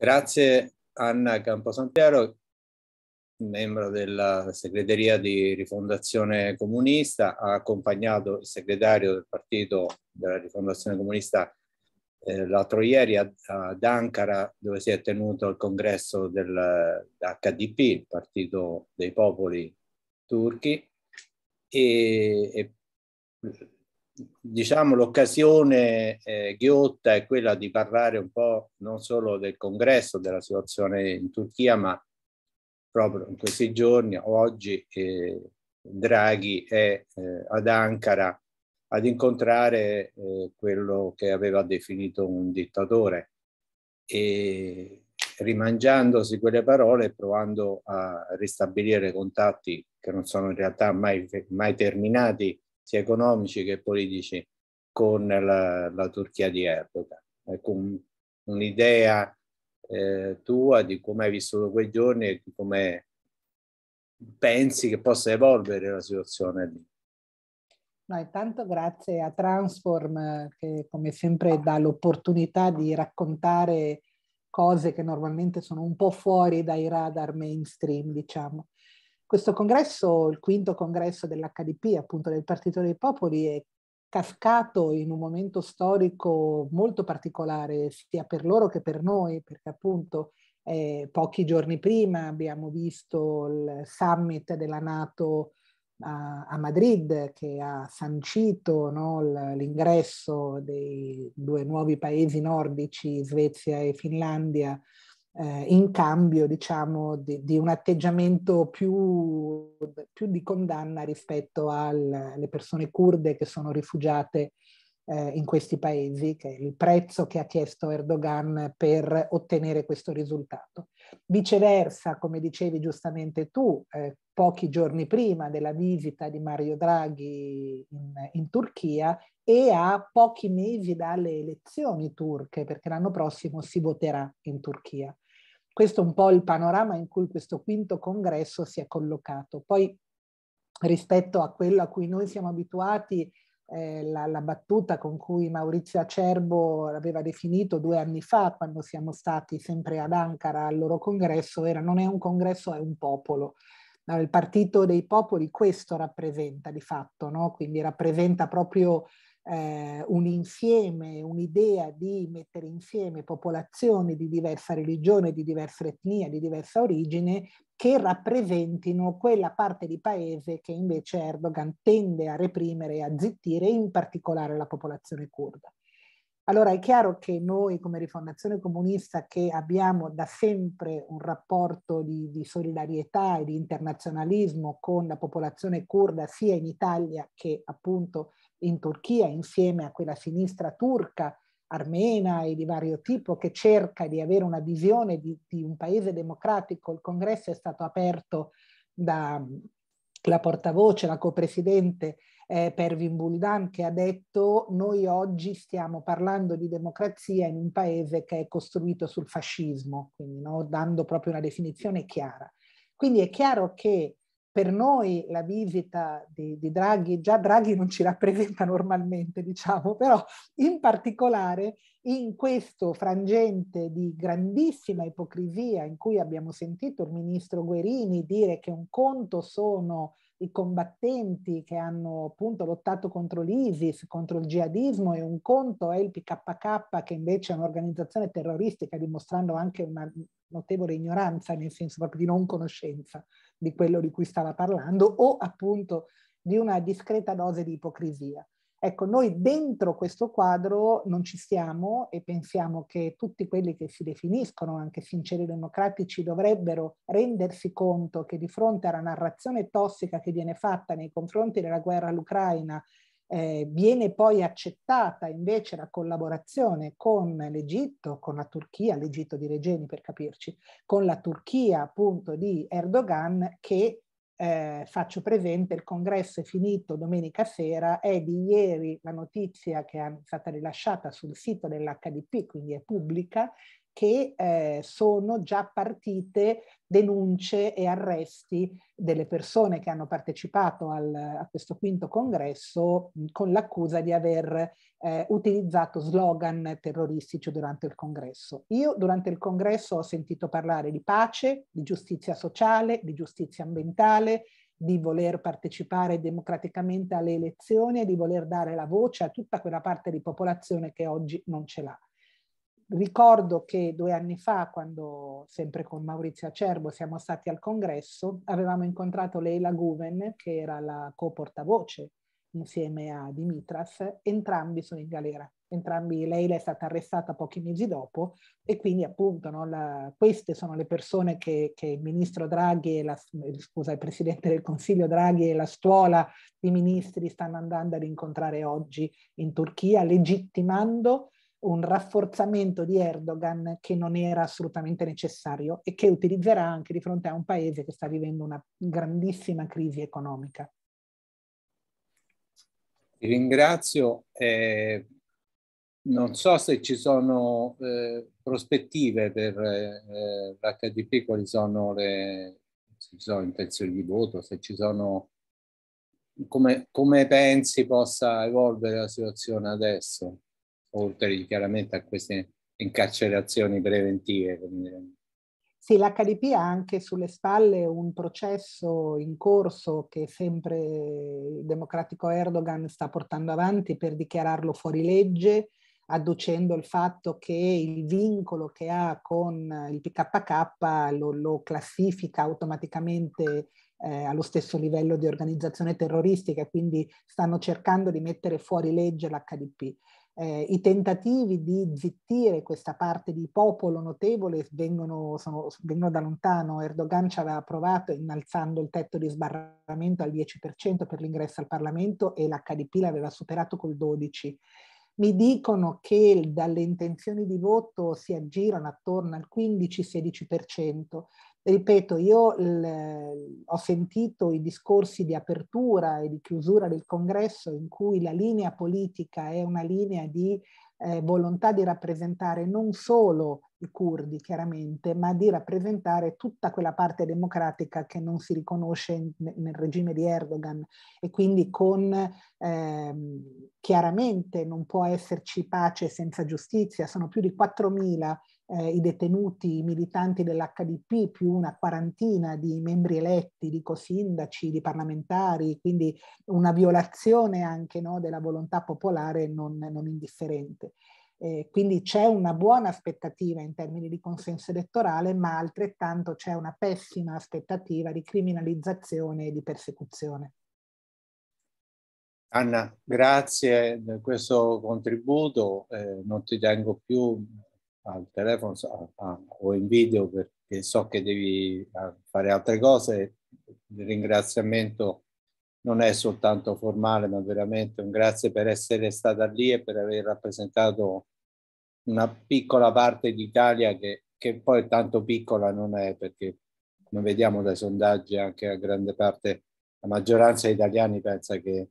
Grazie Anna Camposampiero, membro della segreteria di Rifondazione Comunista, ha accompagnato il segretario del partito della Rifondazione Comunista eh, l'altro ieri ad, ad, Ankara dove si è tenuto il congresso del HDP, il Partito dei Popoli Turchi, e, e diciamo, l'occasione eh, ghiotta è quella di parlare un po' non solo del congresso, della situazione in Turchia, ma proprio in questi giorni, oggi, eh, Draghi è eh, ad Ankara ad incontrare eh, quello che aveva definito un dittatore e rimangiandosi quelle parole provando a ristabilire contatti che non sono in realtà mai, mai terminati sia economici che politici con la, la Turchia di Erdogan. Ecco un, un'idea eh, tua di come hai vissuto quei giorni e di come pensi che possa evolvere la situazione lì. No, intanto grazie a Transform che come sempre dà l'opportunità di raccontare cose che normalmente sono un po' fuori dai radar mainstream, diciamo. Questo congresso, il quinto congresso dell'HDP, appunto del Partito dei Popoli, è cascato in un momento storico molto particolare sia per loro che per noi, perché appunto eh, pochi giorni prima abbiamo visto il summit della Nato a, a Madrid che ha sancito no, l'ingresso dei due nuovi paesi nordici, Svezia e Finlandia, eh, in cambio diciamo, di, di un atteggiamento più, più, di condanna rispetto alle persone kurde che sono rifugiate eh, in questi paesi, che è il prezzo che ha chiesto Erdogan per ottenere questo risultato. Viceversa, come dicevi giustamente tu, eh, pochi giorni prima della visita di Mario Draghi in, in Turchia e a pochi mesi dalle elezioni turche, perché l'anno prossimo si voterà in Turchia. Questo è un po' il panorama in cui questo quinto congresso si è collocato. Poi rispetto a quello a cui noi siamo abituati, eh, la, la, battuta con cui Maurizio Acerbo l'aveva definito due anni fa, quando siamo stati sempre ad Ankara al loro congresso, era non è un congresso, è un popolo. Il partito dei popoli questo rappresenta di fatto, no? quindi rappresenta proprio eh, un insieme, un'idea di mettere insieme popolazioni di diversa religione, di diversa etnia, di diversa origine, che rappresentino quella parte di paese che invece Erdogan tende a reprimere e a zittire, in particolare la popolazione kurda. Allora è chiaro che noi come Rifondazione Comunista che abbiamo da sempre un rapporto di, di solidarietà e di internazionalismo con la popolazione kurda sia in Italia che appunto in Turchia insieme a quella sinistra turca, armena e di vario tipo, che cerca di avere una visione di, di un paese democratico. Il congresso è stato aperto dalla portavoce, la copresidente eh, Pervin Buldan, che ha detto noi oggi stiamo parlando di democrazia in un paese che è costruito sul fascismo, quindi no? dando proprio una definizione chiara. Quindi è chiaro che per noi la visita di, di, Draghi, già Draghi non ci rappresenta normalmente, diciamo, però in particolare in questo frangente di grandissima ipocrisia in cui abbiamo sentito il ministro Guerini dire che un conto sono i combattenti che hanno appunto lottato contro l'ISIS, contro il jihadismo e un conto è il PKK che invece è un'organizzazione terroristica dimostrando anche una notevole ignoranza nel senso proprio di non conoscenza di quello di cui stava parlando o appunto di una discreta dose di ipocrisia. Ecco, noi dentro questo quadro non ci stiamo e pensiamo che tutti quelli che si definiscono anche sinceri democratici dovrebbero rendersi conto che di fronte alla narrazione tossica che viene fatta nei confronti della guerra all'Ucraina eh, viene poi accettata invece la collaborazione con l'Egitto, con la Turchia, l'Egitto di Regeni per capirci, con la Turchia appunto di Erdogan che eh, faccio presente, il congresso è finito domenica sera, è di ieri la notizia che è stata rilasciata sul sito dell'HDP, quindi è pubblica, che eh, sono già partite denunce e arresti delle persone che hanno partecipato al, a questo quinto congresso con l'accusa di aver eh, utilizzato slogan terroristici durante il congresso. Io durante il congresso ho sentito parlare di pace, di giustizia sociale, di giustizia ambientale, di voler partecipare democraticamente alle elezioni e di voler dare la voce a tutta quella parte di popolazione che oggi non ce l'ha. Ricordo che due anni fa, quando sempre con Maurizio Acerbo siamo stati al congresso, avevamo incontrato Leila Guven, che era la co-portavoce insieme a Dimitras, entrambi sono in galera. Entrambi, Leila è stata arrestata pochi mesi dopo e quindi appunto no, la, queste sono le persone che, che il ministro Draghi, e la, eh, scusa, il presidente del Consiglio Draghi e la scuola di ministri stanno andando ad incontrare oggi in Turchia, legittimando un rafforzamento di Erdogan che non era assolutamente necessario e che utilizzerà anche di fronte a un paese che sta vivendo una grandissima crisi economica. Ti ringrazio. Eh, non so se ci sono eh, prospettive per eh, l'HDP, quali sono le se ci sono intenzioni di voto, se ci sono come, come pensi possa evolvere la situazione adesso? oltre chiaramente a queste incarcerazioni preventive. Eh. Sì, l'HDP ha anche sulle spalle un processo in corso che sempre il democratico Erdogan sta portando avanti per dichiararlo fuori legge, adducendo il fatto che il vincolo che ha con il PKK lo, lo classifica automaticamente eh, allo stesso livello di organizzazione terroristica, quindi stanno cercando di mettere fuori legge l'HDP eh, i tentativi di zittire questa parte di popolo notevole vengono, sono, vengono, da lontano. Erdogan ci aveva provato innalzando il tetto di sbarramento al 10% per l'ingresso al Parlamento e l'HDP l'aveva superato col 12%. Mi dicono che dalle intenzioni di voto si aggirano attorno al 15-16% ripeto, io l- ho sentito i discorsi di apertura e di chiusura del congresso in cui la linea politica è una linea di eh, volontà di rappresentare non solo i curdi chiaramente, ma di rappresentare tutta quella parte democratica che non si riconosce in, nel regime di Erdogan e quindi con eh, chiaramente non può esserci pace senza giustizia, sono più di 4.000 eh, i detenuti i militanti dell'HDP più una quarantina di membri eletti, dico sindaci, di parlamentari, quindi una violazione anche no, della volontà popolare non, non indifferente. Eh, quindi c'è una buona aspettativa in termini di consenso elettorale, ma altrettanto c'è una pessima aspettativa di criminalizzazione e di persecuzione. Anna, grazie per questo contributo, eh, non ti tengo più al telefono a, a, o in video perché so che devi fare altre cose. Il ringraziamento non è soltanto formale, ma veramente un grazie per essere stata lì e per aver rappresentato una piccola parte d'Italia che, che poi tanto piccola non è perché come vediamo dai sondaggi anche a grande parte la maggioranza degli italiani pensa che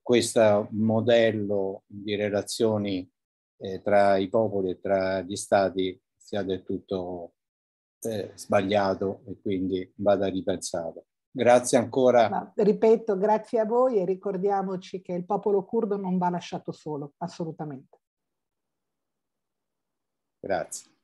questo modello di relazioni eh, tra i popoli e tra gli stati sia del tutto eh, sbagliato e quindi vada ripensato. Grazie ancora. Ma, ripeto, grazie a voi e ricordiamoci che il popolo curdo non va lasciato solo, assolutamente. Grazie.